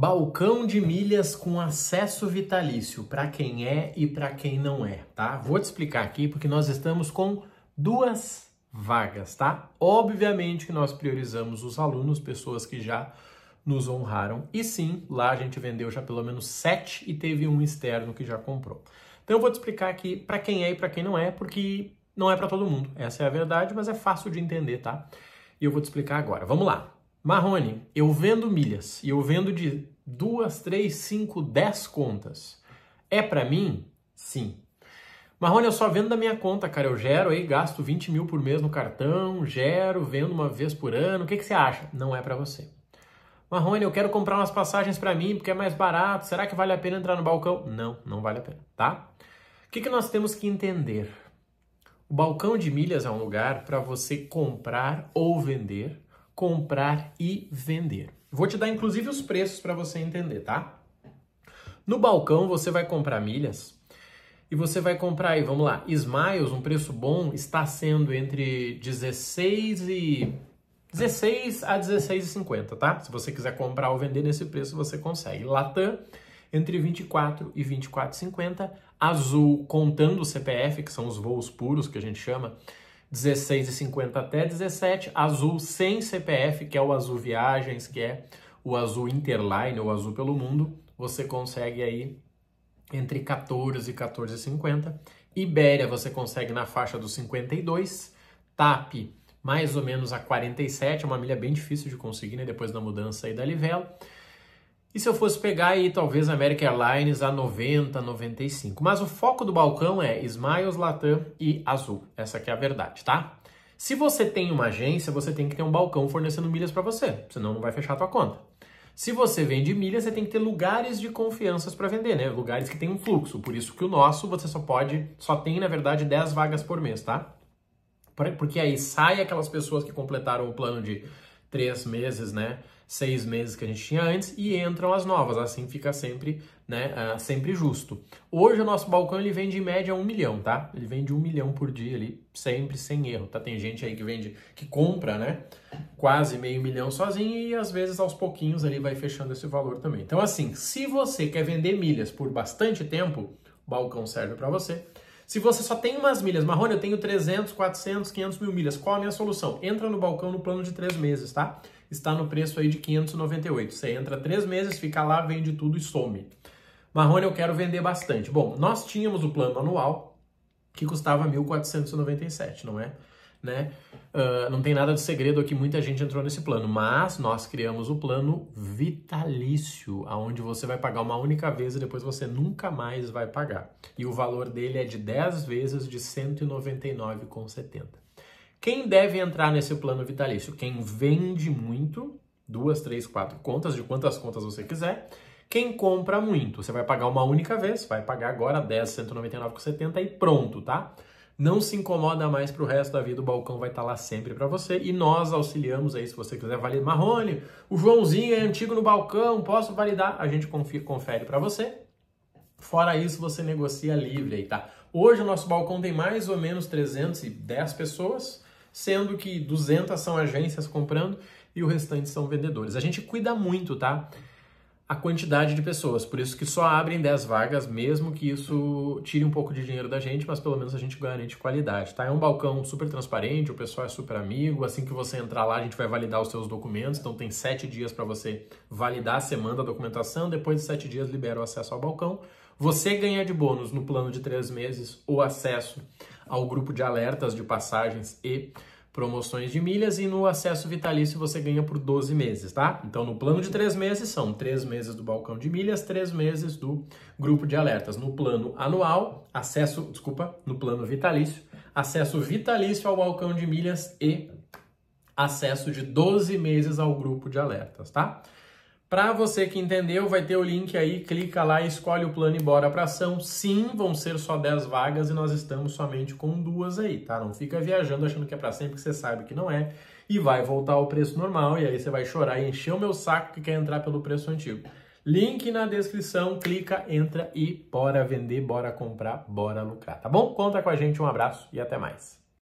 Balcão de milhas com acesso vitalício para quem é e para quem não é, tá? Vou te explicar aqui porque nós estamos com duas vagas, tá? Obviamente que nós priorizamos os alunos, pessoas que já nos honraram. E sim, lá a gente vendeu já pelo menos sete e teve um externo que já comprou. Então eu vou te explicar aqui para quem é e para quem não é, porque não é para todo mundo. Essa é a verdade, mas é fácil de entender, tá? E eu vou te explicar agora. Vamos lá. Marrone, eu vendo milhas e eu vendo de duas, três, cinco, dez contas. É para mim? Sim. Marrone, eu só vendo da minha conta, cara. Eu gero aí, gasto 20 mil por mês no cartão, gero, vendo uma vez por ano. O que, que você acha? Não é para você. Marrone, eu quero comprar umas passagens para mim porque é mais barato. Será que vale a pena entrar no balcão? Não, não vale a pena, tá? O que, que nós temos que entender? O balcão de milhas é um lugar para você comprar ou vender comprar e vender. Vou te dar inclusive os preços para você entender, tá? No balcão você vai comprar milhas e você vai comprar aí, vamos lá, Smiles, um preço bom, está sendo entre 16 e 16 a 16,50, tá? Se você quiser comprar ou vender nesse preço, você consegue. Latam entre 24 e 24,50, Azul contando o CPF, que são os voos puros que a gente chama, 16,50 até 17, azul sem CPF, que é o azul viagens, que é o azul interline, o azul pelo mundo, você consegue aí entre 14 e 14,50. Ibéria você consegue na faixa dos 52, TAP mais ou menos a 47, é uma milha bem difícil de conseguir, né, depois da mudança aí da Livelo. E se eu fosse pegar aí, talvez a América Airlines a 90, 95. Mas o foco do balcão é Smiles, Latam e Azul. Essa é a verdade, tá? Se você tem uma agência, você tem que ter um balcão fornecendo milhas para você, senão não vai fechar a tua conta. Se você vende milhas, você tem que ter lugares de confiança para vender, né? Lugares que tem um fluxo. Por isso que o nosso você só pode, só tem, na verdade, 10 vagas por mês, tá? Porque aí sai aquelas pessoas que completaram o plano de três meses, né? seis meses que a gente tinha antes e entram as novas, assim fica sempre, né, ah, sempre justo. Hoje o nosso balcão ele vende em média um milhão, tá? Ele vende um milhão por dia ali, sempre sem erro, tá? Tem gente aí que vende, que compra, né, quase meio milhão sozinho e às vezes aos pouquinhos ali vai fechando esse valor também. Então assim, se você quer vender milhas por bastante tempo, o balcão serve para você. Se você só tem umas milhas, Marrone, eu tenho 300, 400, 500 mil milhas, qual a minha solução? Entra no balcão no plano de três meses, tá? está no preço aí de 598. Você entra três meses, fica lá, vende tudo e some. Marrone, eu quero vender bastante. Bom, nós tínhamos o plano anual que custava 1.497, não é? Né? Uh, não tem nada de segredo aqui, muita gente entrou nesse plano, mas nós criamos o plano vitalício, aonde você vai pagar uma única vez e depois você nunca mais vai pagar. E o valor dele é de 10 vezes de R$ 199,70. Quem deve entrar nesse plano vitalício? Quem vende muito, duas, três, quatro contas, de quantas contas você quiser. Quem compra muito, você vai pagar uma única vez, vai pagar agora 10, 199,70 e pronto, tá? Não se incomoda mais para o resto da vida, o balcão vai estar tá lá sempre para você e nós auxiliamos aí se você quiser validar. Marrone, o Joãozinho é antigo no balcão, posso validar? A gente confere, confere para você. Fora isso, você negocia livre aí, tá? Hoje o nosso balcão tem mais ou menos 310 pessoas sendo que 200 são agências comprando e o restante são vendedores. A gente cuida muito, tá? a quantidade de pessoas. Por isso que só abrem 10 vagas, mesmo que isso tire um pouco de dinheiro da gente, mas pelo menos a gente garante qualidade, tá? É um balcão super transparente, o pessoal é super amigo. Assim que você entrar lá, a gente vai validar os seus documentos. Então tem 7 dias para você validar a semana da documentação. Depois de 7 dias, libera o acesso ao balcão. Você ganha de bônus no plano de 3 meses o acesso ao grupo de alertas de passagens e promoções de milhas e no acesso vitalício você ganha por 12 meses, tá? Então no plano de 3 meses são 3 meses do balcão de milhas, 3 meses do grupo de alertas. No plano anual, acesso, desculpa, no plano vitalício, acesso vitalício ao balcão de milhas e acesso de 12 meses ao grupo de alertas, tá? Para você que entendeu, vai ter o link aí, clica lá, escolhe o plano e bora para ação. Sim, vão ser só 10 vagas e nós estamos somente com duas aí, tá? Não fica viajando achando que é para sempre, que você sabe que não é, e vai voltar ao preço normal, e aí você vai chorar e encher o meu saco que quer entrar pelo preço antigo. Link na descrição, clica, entra e bora vender, bora comprar, bora lucrar, tá bom? Conta com a gente, um abraço e até mais.